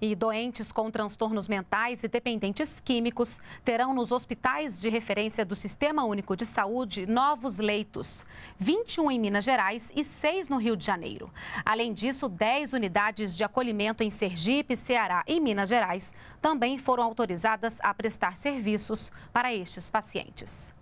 e doentes com transtornos mentais e dependentes químicos terão nos hospitais de referência do Sistema Único de Saúde novos leitos, 21 em Minas Gerais e 6 no Rio de Janeiro. Além disso, 10 unidades de acolhimento em Sergipe, Ceará e Minas Gerais também foram autorizadas a prestar serviços para estes pacientes.